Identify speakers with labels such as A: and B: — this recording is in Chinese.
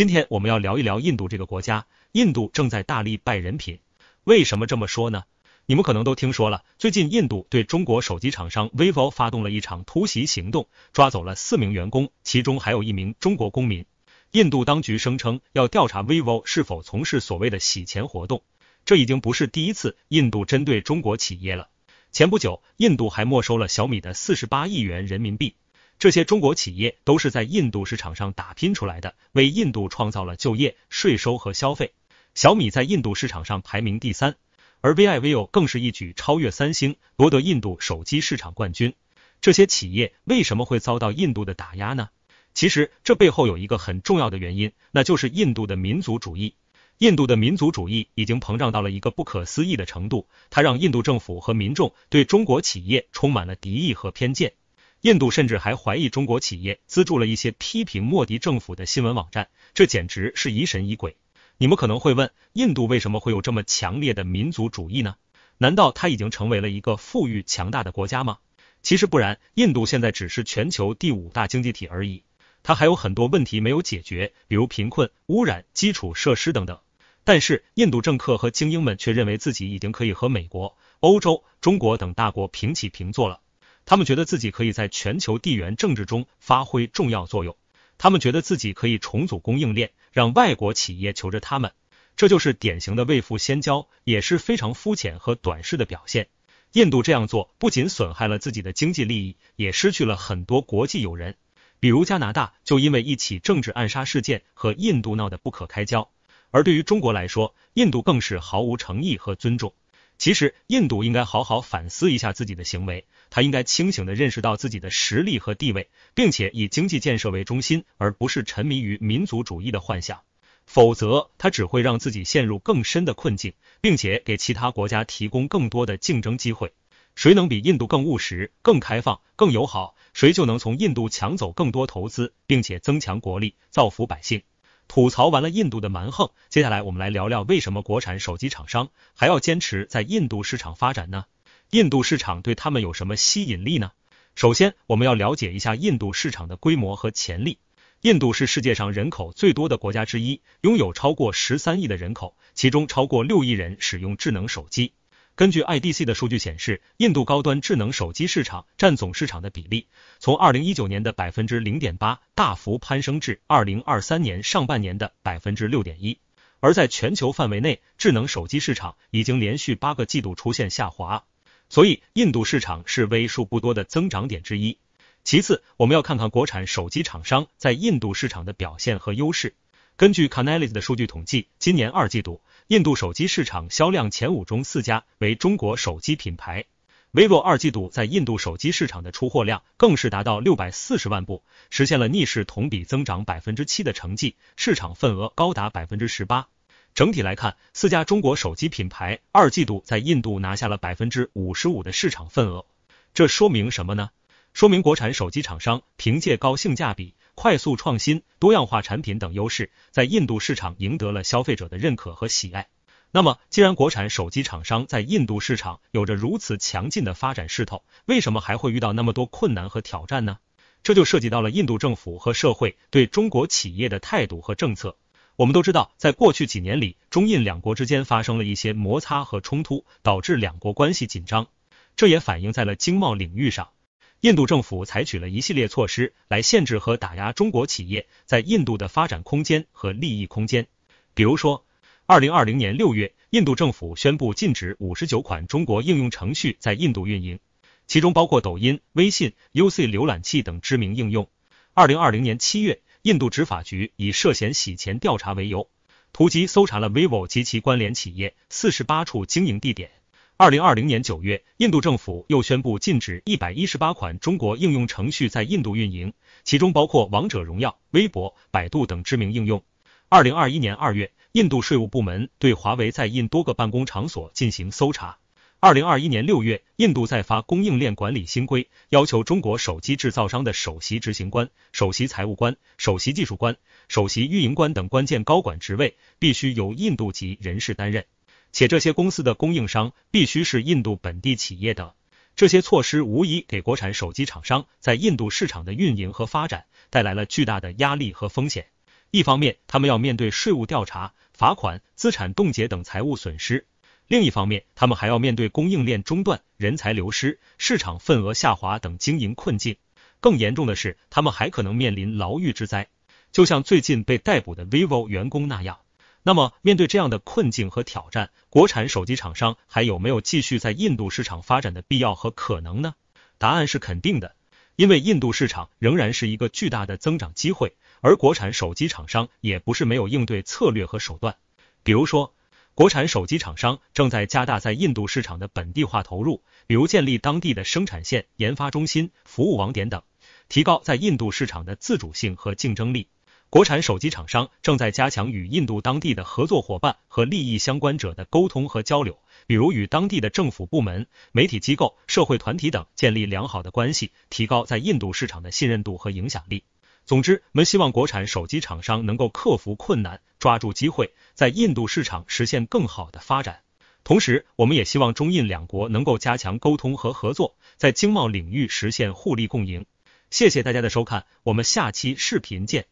A: 今天我们要聊一聊印度这个国家。印度正在大力拜人品，为什么这么说呢？你们可能都听说了，最近印度对中国手机厂商 vivo 发动了一场突袭行动，抓走了四名员工，其中还有一名中国公民。印度当局声称要调查 vivo 是否从事所谓的洗钱活动。这已经不是第一次印度针对中国企业了。前不久，印度还没收了小米的四十八亿元人民币。这些中国企业都是在印度市场上打拼出来的，为印度创造了就业、税收和消费。小米在印度市场上排名第三，而 vivo 更是一举超越三星，夺得印度手机市场冠军。这些企业为什么会遭到印度的打压呢？其实，这背后有一个很重要的原因，那就是印度的民族主义。印度的民族主义已经膨胀到了一个不可思议的程度，它让印度政府和民众对中国企业充满了敌意和偏见。印度甚至还怀疑中国企业资助了一些批评莫迪政府的新闻网站，这简直是疑神疑鬼。你们可能会问，印度为什么会有这么强烈的民族主义呢？难道它已经成为了一个富裕强大的国家吗？其实不然，印度现在只是全球第五大经济体而已，它还有很多问题没有解决，比如贫困、污染、基础设施等等。但是印度政客和精英们却认为自己已经可以和美国、欧洲、中国等大国平起平坐了。他们觉得自己可以在全球地缘政治中发挥重要作用，他们觉得自己可以重组供应链，让外国企业求着他们。这就是典型的未富先交，也是非常肤浅和短视的表现。印度这样做不仅损害了自己的经济利益，也失去了很多国际友人，比如加拿大就因为一起政治暗杀事件和印度闹得不可开交。而对于中国来说，印度更是毫无诚意和尊重。其实，印度应该好好反思一下自己的行为。他应该清醒的认识到自己的实力和地位，并且以经济建设为中心，而不是沉迷于民族主义的幻想。否则，他只会让自己陷入更深的困境，并且给其他国家提供更多的竞争机会。谁能比印度更务实、更开放、更友好，谁就能从印度抢走更多投资，并且增强国力，造福百姓。吐槽完了印度的蛮横，接下来我们来聊聊为什么国产手机厂商还要坚持在印度市场发展呢？印度市场对他们有什么吸引力呢？首先，我们要了解一下印度市场的规模和潜力。印度是世界上人口最多的国家之一，拥有超过十三亿的人口，其中超过六亿人使用智能手机。根据 IDC 的数据显示，印度高端智能手机市场占总市场的比例从二零一九年的百分之零点八大幅攀升至二零二三年上半年的百分之六点一。而在全球范围内，智能手机市场已经连续八个季度出现下滑。所以，印度市场是为数不多的增长点之一。其次，我们要看看国产手机厂商在印度市场的表现和优势。根据 c a n a l i s 的数据统计，今年二季度印度手机市场销量前五中四家为中国手机品牌。vivo 二季度在印度手机市场的出货量更是达到六百四十万部，实现了逆势同比增长百分之七的成绩，市场份额高达百分之十八。整体来看，四家中国手机品牌二季度在印度拿下了百分之五十五的市场份额，这说明什么呢？说明国产手机厂商凭借高性价比、快速创新、多样化产品等优势，在印度市场赢得了消费者的认可和喜爱。那么，既然国产手机厂商在印度市场有着如此强劲的发展势头，为什么还会遇到那么多困难和挑战呢？这就涉及到了印度政府和社会对中国企业的态度和政策。我们都知道，在过去几年里，中印两国之间发生了一些摩擦和冲突，导致两国关系紧张。这也反映在了经贸领域上。印度政府采取了一系列措施来限制和打压中国企业在印度的发展空间和利益空间。比如说，二零二零年六月，印度政府宣布禁止五十九款中国应用程序在印度运营，其中包括抖音、微信、UC 浏览器等知名应用。二零二零年七月。印度执法局以涉嫌洗钱调查为由，突击搜查了 vivo 及其关联企业四十八处经营地点。二零二零年九月，印度政府又宣布禁止一百一十八款中国应用程序在印度运营，其中包括王者荣耀、微博、百度等知名应用。二零二一年二月，印度税务部门对华为在印多个办公场所进行搜查。二零二一年六月，印度再发供应链管理新规，要求中国手机制造商的首席执行官、首席财务官、首席技术官、首席运营官等关键高管职位必须由印度籍人士担任，且这些公司的供应商必须是印度本地企业等。这些措施无疑给国产手机厂商在印度市场的运营和发展带来了巨大的压力和风险。一方面，他们要面对税务调查、罚款、资产冻结等财务损失。另一方面，他们还要面对供应链中断、人才流失、市场份额下滑等经营困境。更严重的是，他们还可能面临牢狱之灾，就像最近被逮捕的 vivo 员工那样。那么，面对这样的困境和挑战，国产手机厂商还有没有继续在印度市场发展的必要和可能呢？答案是肯定的，因为印度市场仍然是一个巨大的增长机会，而国产手机厂商也不是没有应对策略和手段，比如说。国产手机厂商正在加大在印度市场的本地化投入，比如建立当地的生产线、研发中心、服务网点等，提高在印度市场的自主性和竞争力。国产手机厂商正在加强与印度当地的合作伙伴和利益相关者的沟通和交流，比如与当地的政府部门、媒体机构、社会团体等建立良好的关系，提高在印度市场的信任度和影响力。总之，我们希望国产手机厂商能够克服困难，抓住机会，在印度市场实现更好的发展。同时，我们也希望中印两国能够加强沟通和合作，在经贸领域实现互利共赢。谢谢大家的收看，我们下期视频见。